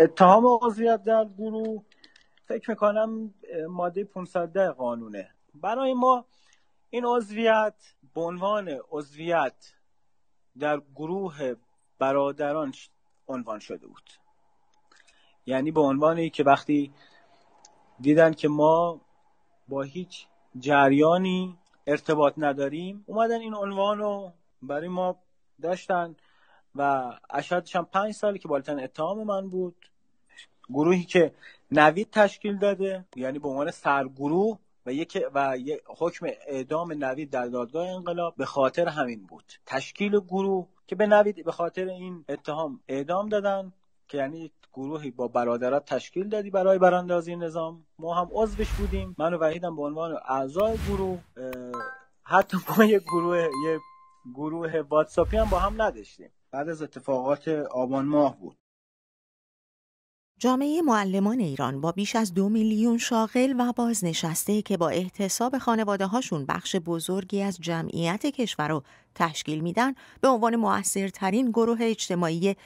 اتهام عضویت در گروه فکر میکنم ماده 510 قانونه برای ما این عضویت به عنوان عضویت در گروه برادران عنوان شده بود یعنی به عنوانی که وقتی دیدن که ما با هیچ جریانی ارتباط نداریم اومدن این عنوان رو برای ما داشتن و اشهدش پنج سالی که بالتن اتهام من بود گروهی که نوید تشکیل داده یعنی به عنوان سرگروه و یک و یک حکم اعدام نوید در دادگاه انقلاب به خاطر همین بود تشکیل گروه که به نوید به خاطر این اتهام اعدام دادن که یعنی گروهی با برادرات تشکیل دادی برای براندازی نظام ما هم عضوش بودیم من و وحیدم به عنوان اعضای گروه حتی ما یه گروه یه گروه واتساپی هم با هم نداشتیم بعد از اتفاقات آبان ماه بود جامعه معلمان ایران با بیش از دو میلیون شاغل و بازنشسته که با احتساب خانواده هاشون بخش بزرگی از جمعیت کشور رو تشکیل میدن به عنوان موثرترین گروه اجتماعی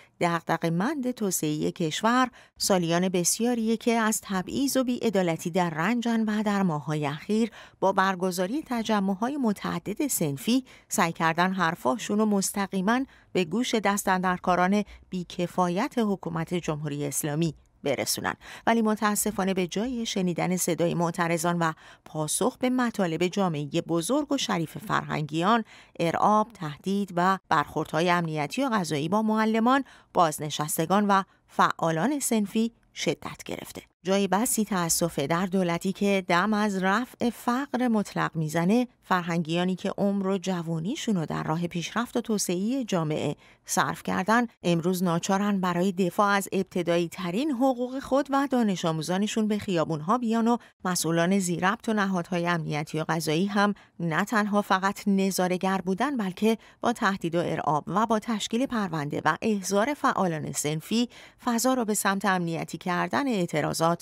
مند توسعه کشور سالیان بسیاری که از تبعیض و بیعدالتی در رنجن و در ماهای اخیر با برگزاری تجمعهای متعدد سنفی سعی کردن حرفاشون رو مستقیما به گوش دستاندرکاران بیکفایت حکومت جمهوری اسلامی برسونن ولی متاسفانه به جای شنیدن صدای معترضان و پاسخ به مطالب جامعه بزرگ و شریف فرهنگیان ارعاب تهدید و برخوردهای امنیتی و غذایی با معلمان بازنشستگان و فعالان سنفی شدت گرفته جای بسی تأسفه در دولتی که دم از رفع فقر مطلق میزنه فرهنگیانی که عمر و جوانیشون رو در راه پیشرفت و توسعه جامعه صرف کردن امروز ناچارن برای دفاع از ابتدایی ترین حقوق خود و دانش آموزانشون به خیابونها بیان و مسئولان زیربط و نهادهای امنیتی و غذایی هم نه تنها فقط نظارگر بودن بلکه با تهدید و ارعاب و با تشکیل پرونده و احضار فعالان سنفی فضا را به سمت امنیتی کردن اعتراضات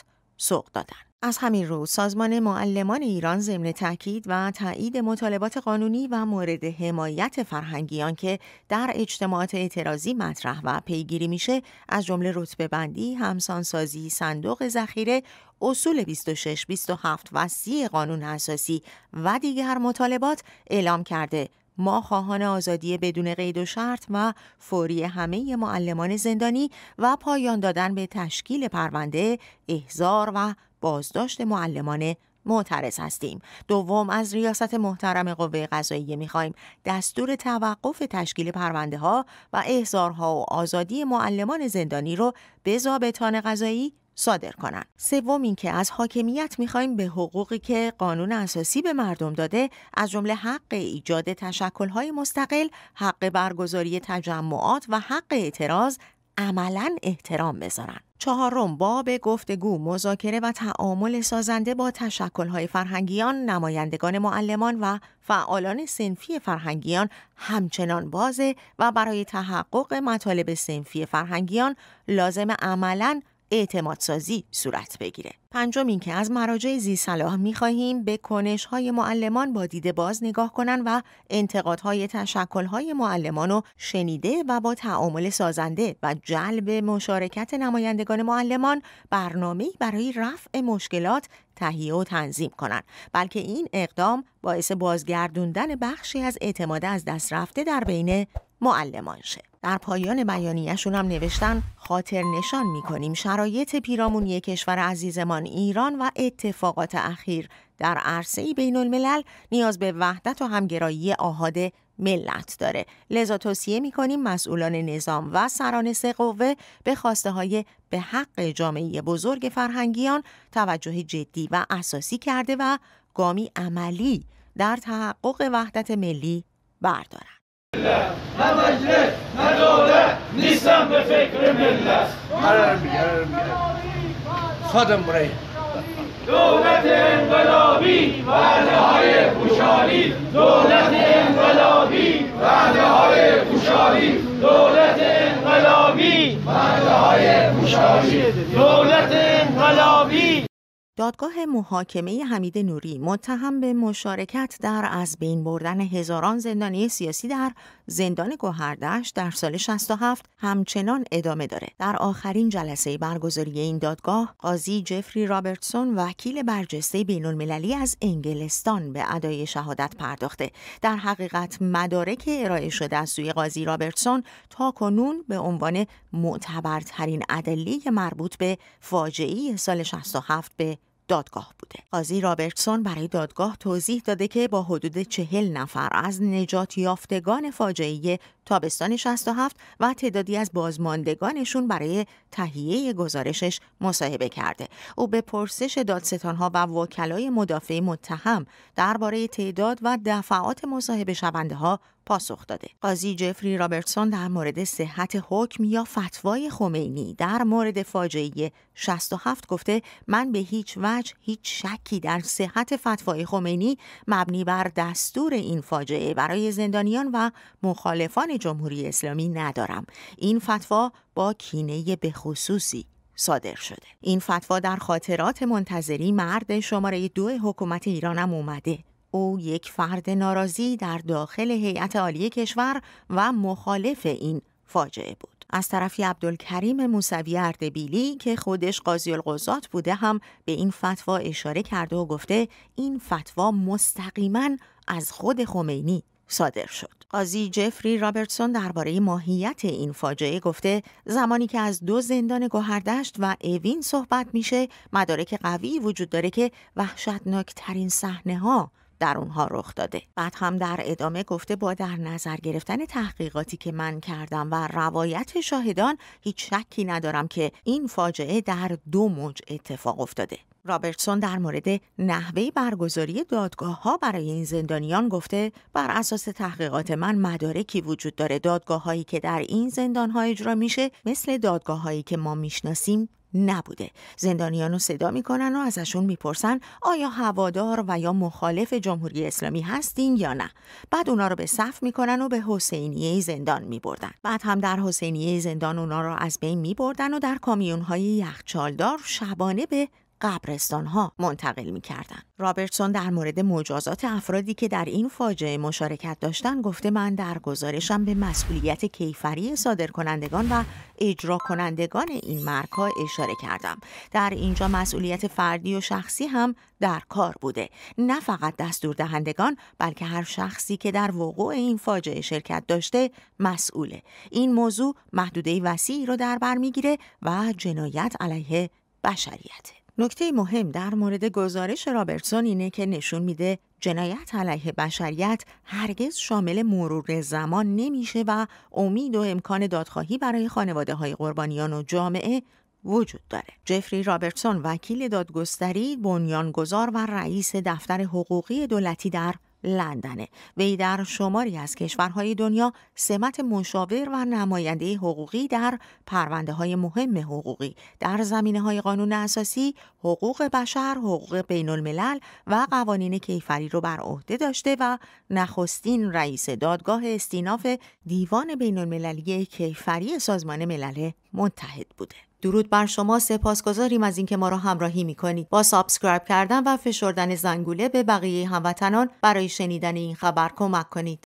سوق دادن. از همین رو سازمان معلمان ایران ضمن تاکید و تایید مطالبات قانونی و مورد حمایت فرهنگیان که در اجتماعات اعتراضی مطرح و پیگیری میشه از جمله رتبه بندی، همسانسازی، صندوق ذخیره، اصول 26, 27 و 30 قانون اساسی و دیگر مطالبات اعلام کرده ما خواهان آزادی بدون قید و شرط و فوری همه معلمان زندانی و پایان دادن به تشکیل پرونده احزار و بازداشت معلمان معترض هستیم دوم از ریاست محترم قوه می میخواهیم دستور توقف تشکیل پرونده ها و احزارها و آزادی معلمان زندانی رو به زابطان قضایی صادر کنند. سوم اینکه از حاکمیت میخوایم به حقوقی که قانون اساسی به مردم داده از جمله حق ایجاد تشکلهای مستقل، حق برگزاری تجمعات و حق اعتراض عملا احترام بذارن. چهارم باب گفتگو، مذاکره و تعامل سازنده با تشکلهای فرهنگیان، نمایندگان معلمان و فعالان سنفی فرهنگیان همچنان بازه و برای تحقق مطالب سنفی فرهنگیان لازم عملا اعتمادسازی صورت بگیره. پنجم اینکه از مراجع زی صلاح میخواهیم به کنش های معلمان با دید باز نگاه کنند و انتقادهای تشکل های معلمان رو شنیده و با تعامل سازنده و جلب مشارکت نمایندگان معلمان برنامه برای رفع مشکلات تهیه و تنظیم کنند بلکه این اقدام باعث بازگردوندن بخشی از اعتماد از دست رفته در بین معلمان شه در پایان بیانیهشون هم نوشتن خاطر نشان میکنیم شرایط پیرامونی کشور عزیزمان ایران و اتفاقات اخیر در عرصه بین الملل نیاز به وحدت و همگرایی آهاد ملت داره لذا توصیه کنیم مسئولان نظام و سران سه قوه به خواسته های به حق جامعه بزرگ فرهنگیان توجه جدی و اساسی کرده و گامی عملی در تحقق وحدت ملی بردارند ملت نه مجلس نه دولت نیستم به فکر ملت خادم برای دولت انقلابی وعده های پوشانی دولت انقلابی وعده های پوشانی دولت انقلابی وعده های پوشانی دولت دادگاه محاکمه حمید نوری متهم به مشارکت در از بین بردن هزاران زندانی سیاسی در زندان گوهردش در سال 67 همچنان ادامه داره. در آخرین جلسه برگزاری این دادگاه، قاضی جفری رابرتسون وکیل برجسته بین المللی از انگلستان به ادای شهادت پرداخته. در حقیقت مدارک ارائه شده از سوی قاضی رابرتسون تا کنون به عنوان معتبرترین ادله مربوط به فاجعه سال 67 به دادگاه بوده قاضی رابرتسون برای دادگاه توضیح داده که با حدود چهل نفر از نجات یافتگان فاجعه تابستان 67 و تعدادی از بازماندگانشون برای تهیه گزارشش مصاحبه کرده او به پرسش دادستانها و وکلای مدافع متهم درباره تعداد و دفعات مصاحبه شونده ها پاسخ داده. قاضی جفری رابرتسون در مورد صحت حکم یا فتوای خمینی در مورد فاجعه 67 گفته من به هیچ وجه هیچ شکی در صحت فتوای خمینی مبنی بر دستور این فاجعه برای زندانیان و مخالفان جمهوری اسلامی ندارم. این فتوا با کینه به خصوصی صادر شده این فتوا در خاطرات منتظری مرد شماره دو حکومت ایرانم اومده او یک فرد ناراضی در داخل هیئت عالی کشور و مخالف این فاجعه بود. از طرفی عبدالکریم موسوی اردبیلی که خودش قاضی القضات بوده هم به این فتوا اشاره کرده و گفته این فتوا مستقیما از خود خمینی صادر شد. قاضی جفری رابرتسون درباره ماهیت این فاجعه گفته زمانی که از دو زندان گوهردشت و اوین صحبت میشه مدارک قوی وجود داره که وحشتناکترین صحنه ها در اونها رخ داده بعد هم در ادامه گفته با در نظر گرفتن تحقیقاتی که من کردم و روایت شاهدان هیچ شکی ندارم که این فاجعه در دو موج اتفاق افتاده رابرتسون در مورد نحوه برگزاری دادگاه ها برای این زندانیان گفته بر اساس تحقیقات من مدارکی وجود داره دادگاه هایی که در این زندان ها اجرا میشه مثل دادگاه هایی که ما میشناسیم نبوده زندانیان رو صدا میکنن و ازشون میپرسن آیا هوادار و یا مخالف جمهوری اسلامی هستین یا نه بعد اونا رو به صف میکنن و به حسینیه زندان میبردن بعد هم در حسینیه زندان اونا رو از بین میبردن و در کامیون های یخچالدار شبانه به قبرستان ها منتقل می کردن. رابرتسون در مورد مجازات افرادی که در این فاجعه مشارکت داشتن گفته من در گزارشم به مسئولیت کیفری صادر کنندگان و اجرا کنندگان این مرک اشاره کردم. در اینجا مسئولیت فردی و شخصی هم در کار بوده. نه فقط دستور دهندگان بلکه هر شخصی که در وقوع این فاجعه شرکت داشته مسئوله. این موضوع محدوده وسیعی را در بر میگیره و جنایت علیه بشریته. نکته مهم در مورد گزارش رابرتسون اینه که نشون میده جنایت علیه بشریت هرگز شامل مرور زمان نمیشه و امید و امکان دادخواهی برای خانواده های قربانیان و جامعه وجود داره. جفری رابرتسون وکیل دادگستری، بنیانگذار و رئیس دفتر حقوقی دولتی در لندنه وی در شماری از کشورهای دنیا سمت مشاور و نماینده حقوقی در پرونده های مهم حقوقی در زمینه های قانون اساسی حقوق بشر حقوق بین الملل و قوانین کیفری رو بر عهده داشته و نخستین رئیس دادگاه استیناف دیوان بین المللی کیفری سازمان ملل متحد بوده درود بر شما سپاسگزاریم از اینکه ما را همراهی می کنید با سابسکرایب کردن و فشردن زنگوله به بقیه هموطنان برای شنیدن این خبر کمک کنید